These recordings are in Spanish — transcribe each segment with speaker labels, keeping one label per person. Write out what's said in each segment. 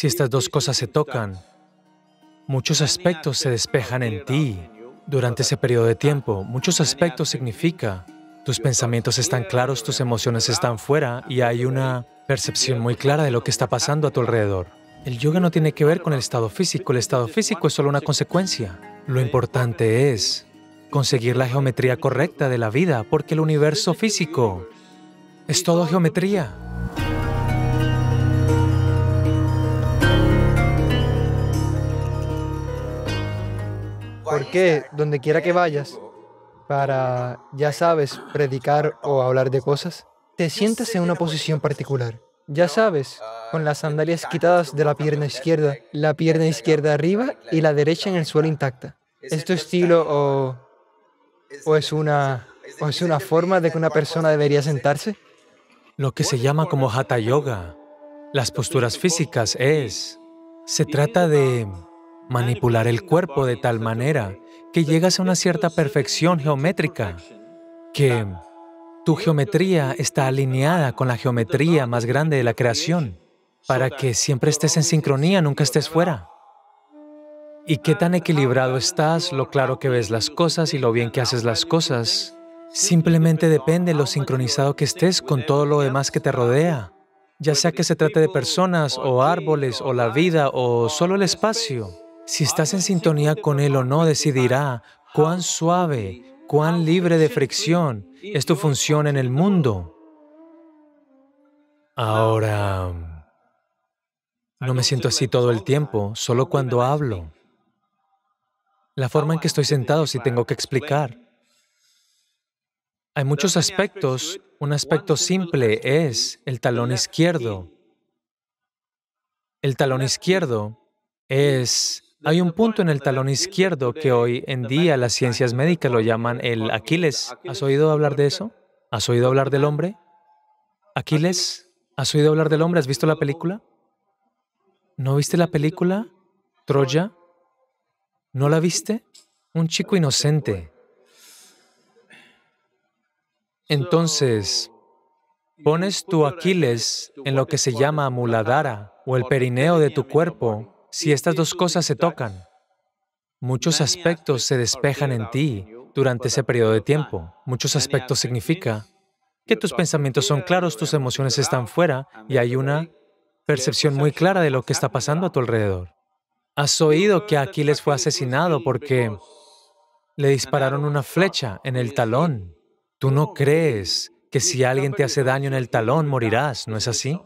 Speaker 1: Si estas dos cosas se tocan, muchos aspectos se despejan en ti. Durante ese periodo de tiempo, muchos aspectos significa tus pensamientos están claros, tus emociones están fuera y hay una percepción muy clara de lo que está pasando a tu alrededor. El yoga no tiene que ver con el estado físico, el estado físico es solo una consecuencia. Lo importante es conseguir la geometría correcta de la vida, porque el universo físico es todo geometría. Porque donde quiera que vayas, para, ya sabes, predicar o hablar de cosas, te sientas en una posición particular. Ya sabes, con las sandalias quitadas de la pierna izquierda, la pierna izquierda arriba y la derecha en el suelo intacta. ¿Esto estilo o, o, es una, o es una forma de que una persona debería sentarse? Lo que se llama como Hatha Yoga, las posturas físicas, es... Se trata de manipular el cuerpo de tal manera que llegas a una cierta perfección geométrica, que tu geometría está alineada con la geometría más grande de la creación, para que siempre estés en sincronía, nunca estés fuera. Y qué tan equilibrado estás, lo claro que ves las cosas y lo bien que haces las cosas, simplemente depende lo sincronizado que estés con todo lo demás que te rodea, ya sea que se trate de personas o árboles o la vida o solo el espacio. Si estás en sintonía con Él o no, decidirá cuán suave, cuán libre de fricción es tu función en el mundo. Ahora, no me siento así todo el tiempo, solo cuando hablo. La forma en que estoy sentado si tengo que explicar. Hay muchos aspectos. Un aspecto simple es el talón izquierdo. El talón izquierdo es hay un punto en el talón izquierdo que hoy en día las ciencias médicas lo llaman el Aquiles. ¿Has oído hablar de eso? ¿Has oído hablar del hombre? Aquiles, ¿has oído hablar del hombre? ¿Has visto la película? ¿No viste la película? Troya. ¿No la viste? Un chico inocente. Entonces, pones tu Aquiles en lo que se llama muladara o el perineo de tu cuerpo si estas dos cosas se tocan, muchos aspectos se despejan en ti durante ese periodo de tiempo. Muchos aspectos significa que tus pensamientos son claros, tus emociones están fuera y hay una percepción muy clara de lo que está pasando a tu alrededor. Has oído que Aquiles fue asesinado porque le dispararon una flecha en el talón. Tú no oh, crees que si alguien te hace daño en el talón morirás, ¿no es así?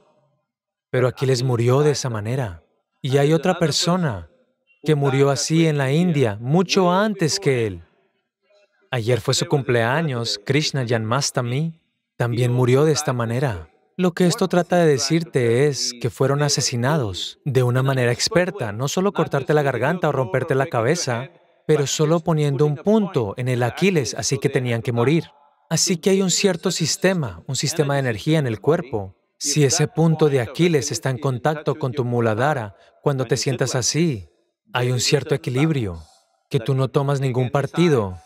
Speaker 1: Pero Aquiles murió de esa manera. Y hay otra persona que murió así en la India, mucho antes que él. Ayer fue su cumpleaños, Krishna Janmastami, también murió de esta manera. Lo que esto trata de decirte es que fueron asesinados de una manera experta, no solo cortarte la garganta o romperte la cabeza, pero solo poniendo un punto en el Aquiles, así que tenían que morir. Así que hay un cierto sistema, un sistema de energía en el cuerpo, si ese punto de Aquiles está en contacto con tu muladhara, cuando te sientas así, hay un cierto equilibrio, que tú no tomas ningún partido.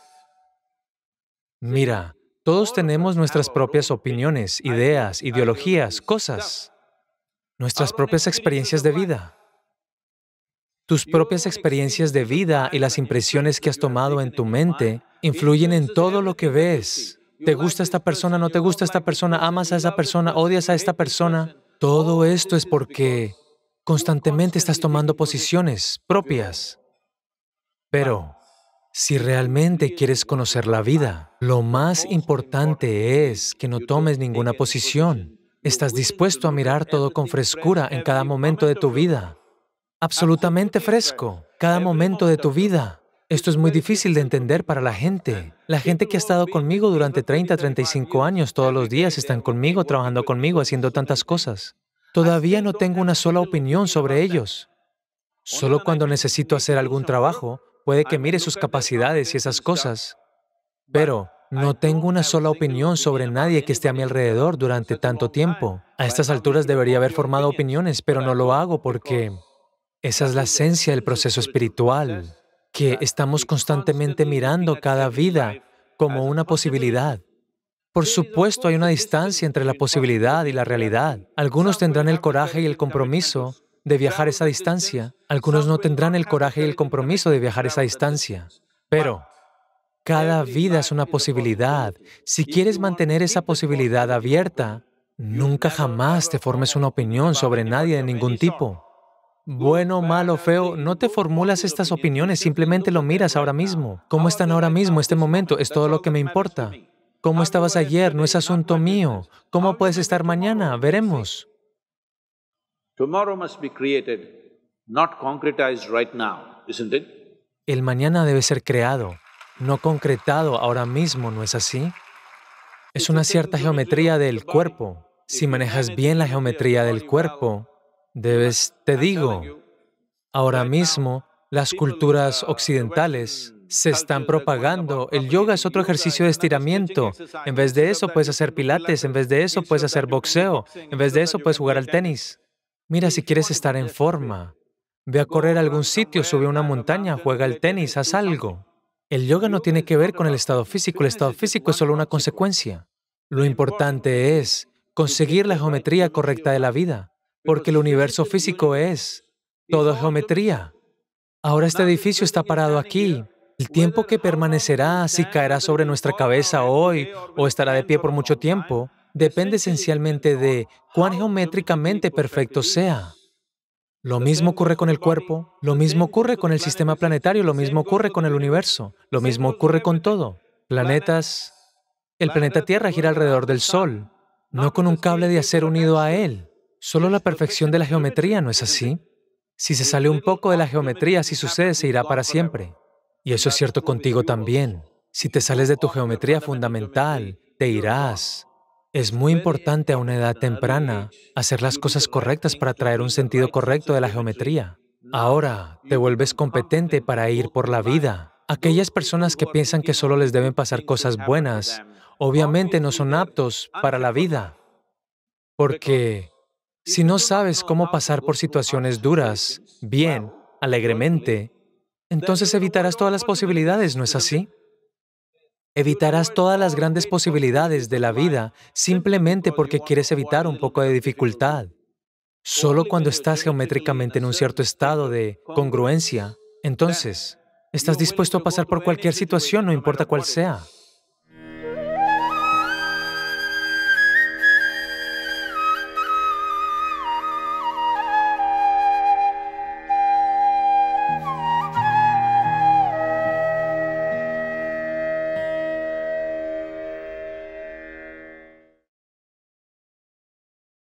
Speaker 1: Mira, todos tenemos nuestras propias opiniones, ideas, ideologías, cosas, nuestras propias experiencias de vida. Tus propias experiencias de vida y las impresiones que has tomado en tu mente influyen en todo lo que ves. ¿Te gusta esta persona? ¿No te gusta esta persona? ¿Amas a esa persona? ¿Odias a esta persona? Todo esto es porque constantemente estás tomando posiciones propias. Pero si realmente quieres conocer la vida, lo más importante es que no tomes ninguna posición. Estás dispuesto a mirar todo con frescura en cada momento de tu vida. Absolutamente fresco, cada momento de tu vida. Esto es muy difícil de entender para la gente. La gente que ha estado conmigo durante 30, 35 años, todos los días están conmigo, trabajando conmigo, haciendo tantas cosas. Todavía no tengo una sola opinión sobre ellos. Solo cuando necesito hacer algún trabajo, puede que mire sus capacidades y esas cosas. Pero no tengo una sola opinión sobre nadie que esté a mi alrededor durante tanto tiempo. A estas alturas debería haber formado opiniones, pero no lo hago porque esa es la esencia del proceso espiritual que estamos constantemente mirando cada vida como una posibilidad. Por supuesto, hay una distancia entre la posibilidad y la realidad. Algunos tendrán el coraje y el compromiso de viajar esa distancia. Algunos no tendrán el coraje y el compromiso de viajar esa distancia. Pero cada vida es una posibilidad. Si quieres mantener esa posibilidad abierta, nunca jamás te formes una opinión sobre nadie de ningún tipo bueno, malo, feo, no te formulas estas opiniones, simplemente lo miras ahora mismo. ¿Cómo están ahora mismo, este momento? Es todo lo que me importa. ¿Cómo estabas este ayer? No es asunto mío. ¿Cómo puedes estar mañana? Veremos. El mañana debe ser creado, no concretado ahora mismo, ¿no es así? Es una cierta geometría del cuerpo. Si manejas bien la geometría del cuerpo, Debes, te digo, ahora mismo las culturas occidentales se están propagando. El yoga es otro ejercicio de estiramiento. En vez de eso puedes hacer pilates, en vez de eso puedes hacer boxeo, en vez de eso puedes jugar al tenis. Mira, si quieres estar en forma, ve a correr a algún sitio, sube a una montaña, juega al tenis, haz algo. El yoga no tiene que ver con el estado físico, el estado físico es solo una consecuencia. Lo importante es conseguir la geometría correcta de la vida porque el universo físico es todo geometría. Este Ahora este edificio está parado aquí. El tiempo que permanecerá, si caerá sobre nuestra cabeza hoy o estará de pie por mucho tiempo, depende esencialmente de cuán geométricamente perfecto sea. Lo mismo ocurre con el cuerpo, lo mismo ocurre con el sistema planetario, lo mismo ocurre con el universo, lo mismo ocurre con todo. Planetas... El planeta Tierra gira alrededor del Sol, no con un cable de acero unido a él. Solo la perfección de la geometría no es así. Si se sale un poco de la geometría, si sucede, se irá para siempre. Y eso es cierto contigo también. Si te sales de tu geometría fundamental, te irás. Es muy importante a una edad temprana hacer las cosas correctas para traer un sentido correcto de la geometría. Ahora te vuelves competente para ir por la vida. Aquellas personas que piensan que solo les deben pasar cosas buenas, obviamente no son aptos para la vida, porque si no sabes cómo pasar por situaciones duras, bien, alegremente, entonces evitarás todas las posibilidades, ¿no es así? Evitarás todas las grandes posibilidades de la vida simplemente porque quieres evitar un poco de dificultad. Solo cuando estás geométricamente en un cierto estado de congruencia, entonces estás dispuesto a pasar por cualquier situación, no importa cuál sea.